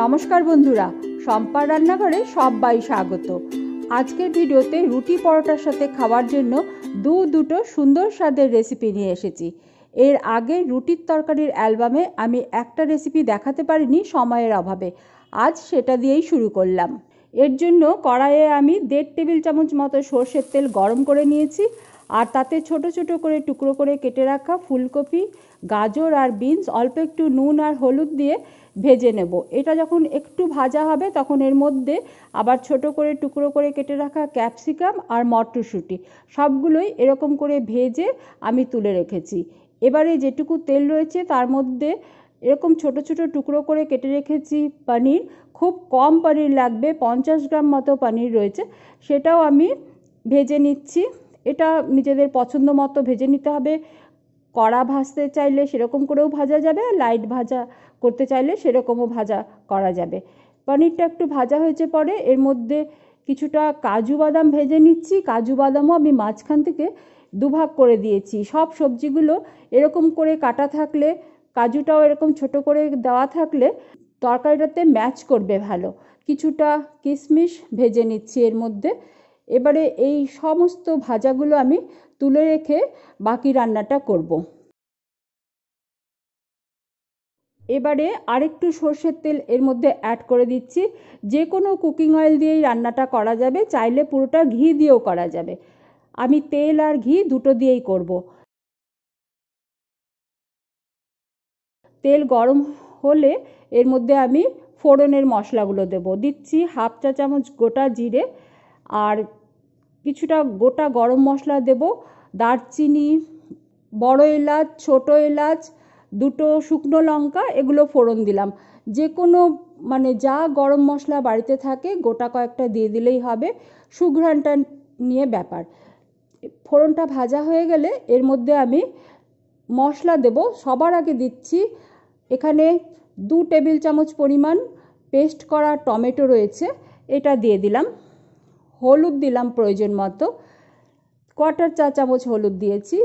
নমস্কার বন্ধুরা সম্পার রান্নাঘরে সবাই স্বাগত আজকের ভিডিওতে রুটি পরোটার সাথে খাওয়ার জন্য দু দুটো সুন্দর স্বাদের রেসিপি নিয়ে এসেছি এর আগে রুটির তরকারির অ্যালবামে আমি একটা রেসিপি দেখাতে পারিনি সময়ের অভাবে আজ সেটা দিয়েই শুরু করলাম এর জন্য কড়াইয়ে আমি দেড় টেবিল চামচ মতো সর্ষের তেল গরম করে নিয়েছি আর তাতে ছোট ছোট করে টুকরো করে কেটে রাখা ফুলকপি গাজর আর বিনস অল্প একটু নুন আর হলুদ দিয়ে ভেজে নেব এটা যখন একটু ভাজা হবে তখন এর মধ্যে আবার ছোট করে টুকরো করে কেটে রাখা ক্যাপসিকাম আর মটরশুঁটি সবগুলোই এরকম করে ভেজে আমি তুলে রেখেছি এবারে যেটুকু তেল রয়েছে তার মধ্যে এরকম ছোট ছোট টুকরো করে কেটে রেখেছি পনির খুব কম পনির লাগবে পঞ্চাশ গ্রাম মতো পনির রয়েছে সেটাও আমি ভেজে নিচ্ছি এটা নিজেদের পছন্দ মতো ভেজে নিতে হবে কড়া ভাজতে চাইলে সেরকম করেও ভাজা যাবে আর লাইট ভাজা করতে চাইলে সেরকমও ভাজা করা যাবে পনিরটা একটু ভাজা হয়েছে পরে এর মধ্যে কিছুটা কাজু বাদাম ভেজে নিচ্ছি কাজু বাদামও আমি মাঝখান থেকে দুভাগ করে দিয়েছি সব সবজিগুলো এরকম করে কাটা থাকলে কাজুটাও এরকম ছোট করে দেওয়া থাকলে তরকারিটাতে ম্যাচ করবে ভালো কিছুটা কিশমিশ ভেজে নিচ্ছি এর মধ্যে এবারে এই সমস্ত ভাজাগুলো আমি তুলে রেখে বাকি রান্নাটা করব। এবারে আরেকটু সর্ষের তেল এর মধ্যে অ্যাড করে দিচ্ছি যে কোনো কুকিং অয়েল দিয়েই রান্নাটা করা যাবে চাইলে পুরোটা ঘি দিয়েও করা যাবে আমি তেল আর ঘি দুটো দিয়েই করব। তেল গরম হলে এর মধ্যে আমি ফোড়নের মশলাগুলো দেব দিচ্ছি হাফ চা চামচ গোটা জিরে আর কিছুটা গোটা গরম মশলা দেব দারচিনি বড় এলাচ ছোটো এলাচ দুটো শুকনো লঙ্কা এগুলো ফোড়ন দিলাম যে কোনো মানে যা গরম মশলা বাড়িতে থাকে গোটা কয়েকটা দিয়ে দিলেই হবে সুঘ্রাণটা নিয়ে ব্যাপার ফোড়নটা ভাজা হয়ে গেলে এর মধ্যে আমি মশলা দেব সবার আগে দিচ্ছি এখানে দু টেবিল চামচ পরিমাণ পেস্ট করা টমেটো রয়েছে এটা দিয়ে দিলাম হলুদ দিলাম প্রয়োজন মতো কোয়ার্টার চা চামচ হলুদ দিয়েছি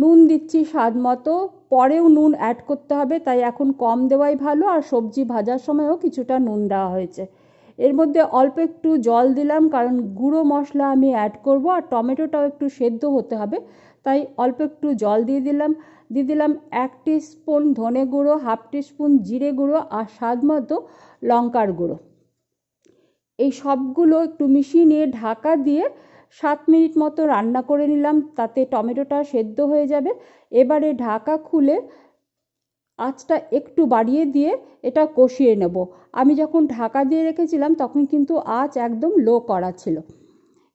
নুন দিচ্ছি স্বাদ মতো পরেও নুন অ্যাড করতে হবে তাই এখন কম দেওয়াই ভালো আর সবজি ভাজার সময়ও কিছুটা নুন দেওয়া হয়েছে এর মধ্যে অল্প একটু জল দিলাম কারণ গুঁড়ো মশলা আমি অ্যাড করব আর টমেটোটাও একটু সেদ্ধ হতে হবে তাই অল্প একটু জল দিয়ে দিলাম দিয়ে দিলাম এক স্পুন ধনে গুঁড়ো হাফ স্পুন জিরে গুঁড়ো আর স্বাদ মতো লঙ্কার গুঁড়ো এই সবগুলো একটু মিশিয়ে নিয়ে ঢাকা দিয়ে সাত মিনিট মতো রান্না করে নিলাম তাতে টমেটোটা সেদ্ধ হয়ে যাবে এবারে ঢাকা খুলে আঁচটা একটু বাড়িয়ে দিয়ে এটা কষিয়ে নেব আমি যখন ঢাকা দিয়ে রেখেছিলাম তখন কিন্তু আঁচ একদম লো করা ছিল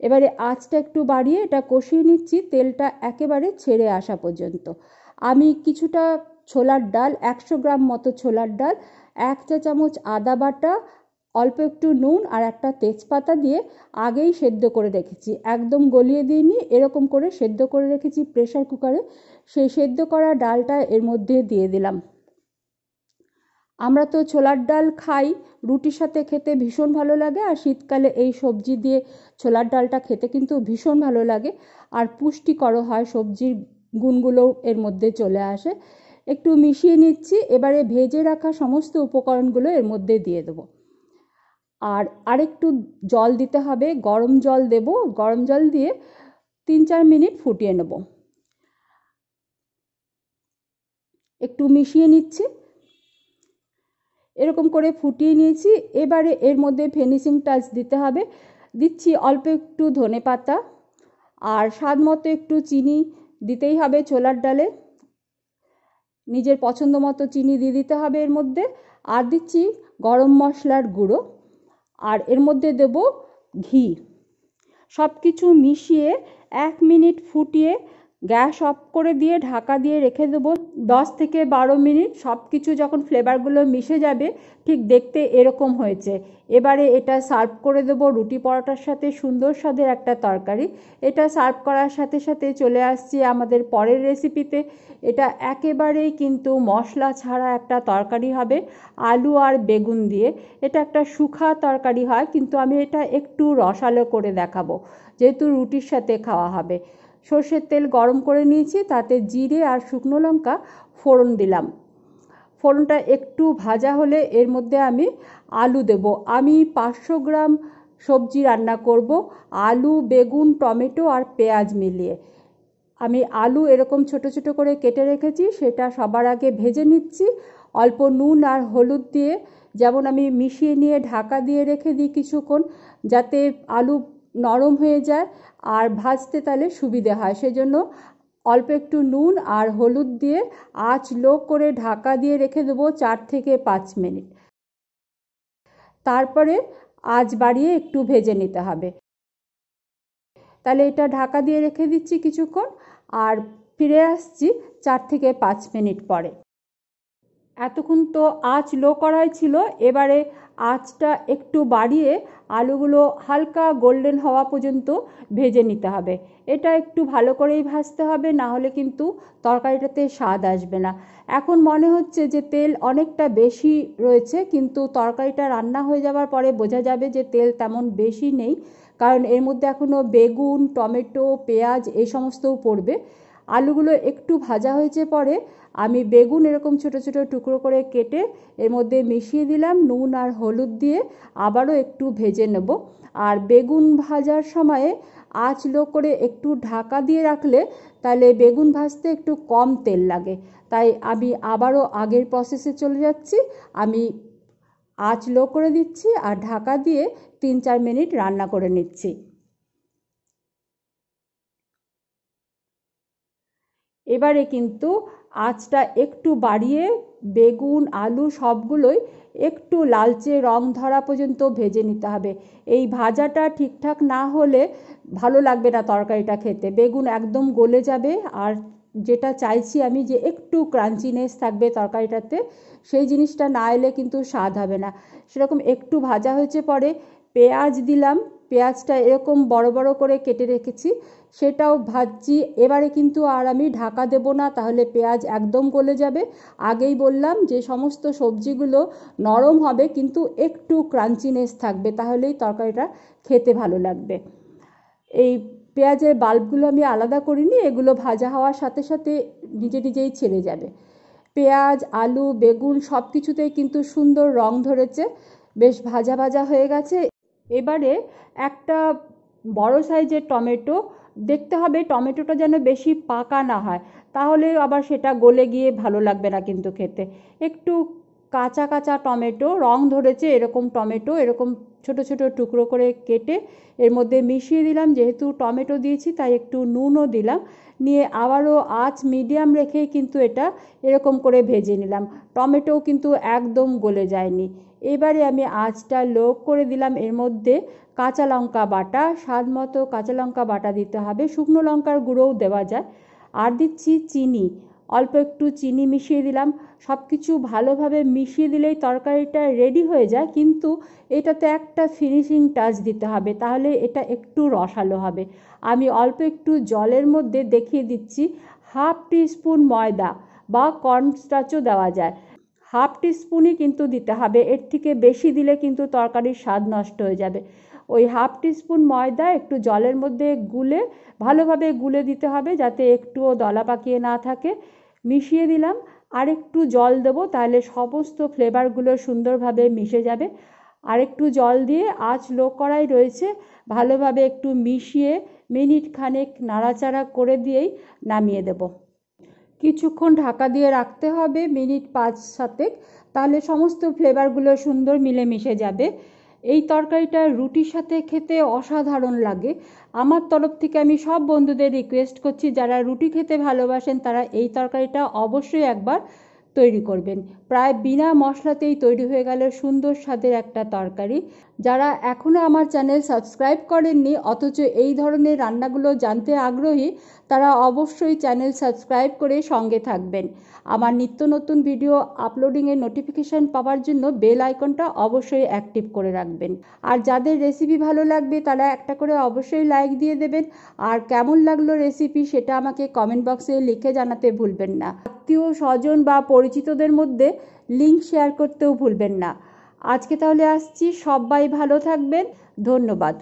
এবারে আঁচটা একটু বাড়িয়ে এটা কষিয়ে নিচ্ছি তেলটা একেবারে ছেড়ে আসা পর্যন্ত আমি কিছুটা ছোলার ডাল একশো গ্রাম মতো ছোলার ডাল এক চা চামচ আদা বাটা অল্প একটু নুন আর একটা তেজপাতা দিয়ে আগেই সেদ্ধ করে রেখেছি একদম গলিয়ে দিইনি এরকম করে সেদ্ধ করে রেখেছি প্রেশার কুকারে সেই সেদ্ধ করা ডালটা এর মধ্যে দিয়ে দিলাম আমরা তো ছোলার ডাল খাই রুটির সাথে খেতে ভীষণ ভালো লাগে আর শীতকালে এই সবজি দিয়ে ছোলার ডালটা খেতে কিন্তু ভীষণ ভালো লাগে আর পুষ্টিকর হয় সবজির গুণগুলো এর মধ্যে চলে আসে একটু মিশিয়ে নিচ্ছি এবারে ভেজে রাখা সমস্ত উপকরণগুলো এর মধ্যে দিয়ে দেবো আর আরেকটু জল দিতে হবে গরম জল দেব গরম জল দিয়ে তিন চার মিনিট ফুটিয়ে নেব একটু মিশিয়ে নিচ্ছি এরকম করে ফুটিয়ে নিয়েছি এবারে এর মধ্যে ফিনিশিং টাচ দিতে হবে দিচ্ছি অল্প একটু ধনে পাতা আর স্বাদ মতো একটু চিনি দিতেই হবে ছোলার ডালে নিজের পছন্দ মতো চিনি দিয়ে দিতে হবে এর মধ্যে আর দিচ্ছি গরম মশলার গুঁড়ো আর এর মধ্যে দেব ঘি সব কিছু মিশিয়ে এক মিনিট ফুটিয়ে গ্যাস অফ করে দিয়ে ঢাকা দিয়ে রেখে দেবো দশ থেকে বারো মিনিট সব কিছু যখন ফ্লেভারগুলো মিশে যাবে ঠিক দেখতে এরকম হয়েছে এবারে এটা সার্ভ করে দেবো রুটি পরোটার সাথে সুন্দর স্বাদের একটা তরকারি এটা সার্ভ করার সাথে সাথে চলে আসছি আমাদের পরের রেসিপিতে এটা একেবারেই কিন্তু মশলা ছাড়া একটা তরকারি হবে আলু আর বেগুন দিয়ে এটা একটা শুখা তরকারি হয় কিন্তু আমি এটা একটু রসালো করে দেখাবো যেহেতু রুটির সাথে খাওয়া হবে সর্ষের তেল গরম করে নিয়েছি তাতে জিরে আর শুকনো লঙ্কা ফোড়ন দিলাম ফোড়নটা একটু ভাজা হলে এর মধ্যে আমি আলু দেব আমি পাঁচশো গ্রাম সবজি রান্না করব আলু বেগুন টমেটো আর পেঁয়াজ মিলিয়ে আমি আলু এরকম ছোট ছোট করে কেটে রেখেছি সেটা সবার আগে ভেজে নিচ্ছি অল্প নুন আর হলুদ দিয়ে যেমন আমি মিশিয়ে নিয়ে ঢাকা দিয়ে রেখে দিই কিছুক্ষণ যাতে আলু নরম হয়ে যায় আর ভাজতে তাহলে সুবিধে হয় সেজন্য অল্প একটু নুন আর হলুদ দিয়ে আঁচ লো করে ঢাকা দিয়ে রেখে দেবো চার থেকে পাঁচ মিনিট তারপরে আঁচ বাড়িয়ে একটু ভেজে নিতে হবে তাহলে এটা ঢাকা দিয়ে রেখে দিচ্ছি কিছুক্ষণ আর ফিরে আসছি চার থেকে পাঁচ মিনিট পরে এতক্ষণ তো আঁচ লো করাই ছিল এবারে আঁচটা একটু বাড়িয়ে আলুগুলো হালকা গোল্ডেন হওয়া পর্যন্ত ভেজে নিতে হবে এটা একটু ভালো করেই ভাজতে হবে না হলে কিন্তু তরকারিটাতে স্বাদ আসবে না এখন মনে হচ্ছে যে তেল অনেকটা বেশি রয়েছে কিন্তু তরকারিটা রান্না হয়ে যাওয়ার পরে বোঝা যাবে যে তেল তেমন বেশি নেই কারণ এর মধ্যে এখনও বেগুন টমেটো পেঁয়াজ এই সমস্তও পড়বে আলুগুলো একটু ভাজা হয়েছে পরে আমি বেগুন এরকম ছোট ছোট টুকরো করে কেটে এর মধ্যে মিশিয়ে দিলাম নুন আর হলুদ দিয়ে আবারও একটু ভেজে নেব আর বেগুন ভাজার সময়ে আঁচ লো করে একটু ঢাকা দিয়ে রাখলে তাহলে বেগুন ভাজতে একটু কম তেল লাগে তাই আমি আবারও আগের প্রসেসে চলে যাচ্ছি আমি আঁচ লো করে দিচ্ছি আর ঢাকা দিয়ে তিন চার মিনিট রান্না করে নিচ্ছি এবারে কিন্তু আঁচটা একটু বাড়িয়ে বেগুন আলু সবগুলোই একটু লালচে রং ধরা পর্যন্ত ভেজে নিতে হবে এই ভাজাটা ঠিকঠাক না হলে ভালো লাগবে না তরকারিটা খেতে বেগুন একদম গলে যাবে আর যেটা চাইছি আমি যে একটু ক্রাঞ্চিনেস থাকবে তরকারিটাতে সেই জিনিসটা না এলে কিন্তু স্বাদ হবে না সেরকম একটু ভাজা হয়েছে পরে পেঁয়াজ দিলাম পেঁয়াজটা এরকম বড় বড় করে কেটে রেখেছি সেটাও ভাজছি এবারে কিন্তু আর আমি ঢাকা দেব না তাহলে পেঁয়াজ একদম গলে যাবে আগেই বললাম যে সমস্ত সবজিগুলো নরম হবে কিন্তু একটু ক্রাঞ্চিনেস থাকবে তাহলেই তরকারিটা খেতে ভালো লাগবে এই পেঁয়াজের বাল্বগুলো আমি আলাদা করিনি এগুলো ভাজা হওয়ার সাথে সাথে নিজে নিজেই ছেড়ে যাবে পেঁয়াজ আলু বেগুন সব কিছুতেই কিন্তু সুন্দর রং ধরেছে বেশ ভাজা ভাজা হয়ে গেছে এবারে একটা বড়ো সাইজের টমেটো দেখতে হবে টমেটোটা যেন বেশি পাকা না হয় তাহলে আবার সেটা গলে গিয়ে ভালো লাগবে না কিন্তু খেতে একটু কাঁচা কাঁচা টমেটো রং ধরেছে এরকম টমেটো এরকম ছোট ছোট টুকরো করে কেটে এর মধ্যে মিশিয়ে দিলাম যেহেতু টমেটো দিয়েছি তাই একটু নুনও দিলাম নিয়ে আবারও আঁচ মিডিয়াম রেখে কিন্তু এটা এরকম করে ভেজে নিলাম টমেটো কিন্তু একদম গলে যায়নি এবারে আমি আঁচটা লো করে দিলাম এর মধ্যে কাঁচা লঙ্কা বাটা স্বাদ মতো কাঁচা লঙ্কা বাটা দিতে হবে শুকনো লঙ্কার গুঁড়োও দেওয়া যায় আর দিচ্ছি চিনি অল্প একটু চিনি মিশিয়ে দিলাম সব কিছু ভালোভাবে মিশিয়ে দিলেই তরকারিটা রেডি হয়ে যায় কিন্তু এটাতে একটা ফিনিশিং টাচ দিতে হবে তাহলে এটা একটু রসালো হবে আমি অল্প একটু জলের মধ্যে দেখিয়ে দিচ্ছি হাফ টি স্পুন ময়দা বা কর্নস্টাচও দেওয়া যায় হাফ টি স্পুনই কিন্তু দিতে হবে এর থেকে বেশি দিলে কিন্তু তরকারির স্বাদ নষ্ট হয়ে যাবে ওই হাফ স্পুন ময়দা একটু জলের মধ্যে গুলে ভালোভাবে গুলে দিতে হবে যাতে একটুও দলা পাকিয়ে না থাকে মিশিয়ে দিলাম আর একটু জল দেবো তাহলে সমস্ত ফ্লেভারগুলো সুন্দরভাবে মিশে যাবে আর একটু জল দিয়ে আঁচ লো করাই রয়েছে ভালোভাবে একটু মিশিয়ে মিনিট খানেক নাড়াচাড়া করে দিয়েই নামিয়ে দেব কিছুক্ষণ ঢাকা দিয়ে রাখতে হবে মিনিট পাঁচ সাতেক তাহলে সমস্ত ফ্লেভারগুলো সুন্দর মিলে মিশে যাবে এই তরকারিটা রুটির সাথে খেতে অসাধারণ লাগে আমার তরফ থেকে আমি সব বন্ধুদের রিকোয়েস্ট করছি যারা রুটি খেতে ভালোবাসেন তারা এই তরকারিটা অবশ্যই একবার তৈরি করবেন প্রায় বিনা মশলাতেই তৈরি হয়ে গেল সুন্দর স্বাদের একটা তরকারি যারা এখনও আমার চ্যানেল সাবস্ক্রাইব করেননি অথচ এই ধরনের রান্নাগুলো জানতে আগ্রহী তারা অবশ্যই চ্যানেল সাবস্ক্রাইব করে সঙ্গে থাকবেন আমার নিত্য নতুন ভিডিও আপলোডিংয়ের নোটিফিকেশান পাওয়ার জন্য বেল আইকনটা অবশ্যই অ্যাক্টিভ করে রাখবেন আর যাদের রেসিপি ভালো লাগবে তারা একটা করে অবশ্যই লাইক দিয়ে দেবেন আর কেমন লাগলো রেসিপি সেটা আমাকে কমেন্ট বক্সে লিখে জানাতে ভুলবেন না আত্মীয় স্বজন বা পরিচিতদের মধ্যে লিঙ্ক শেয়ার করতেও ভুলবেন না আজকে তাহলে আসছি সবাই ভালো থাকবেন ধন্যবাদ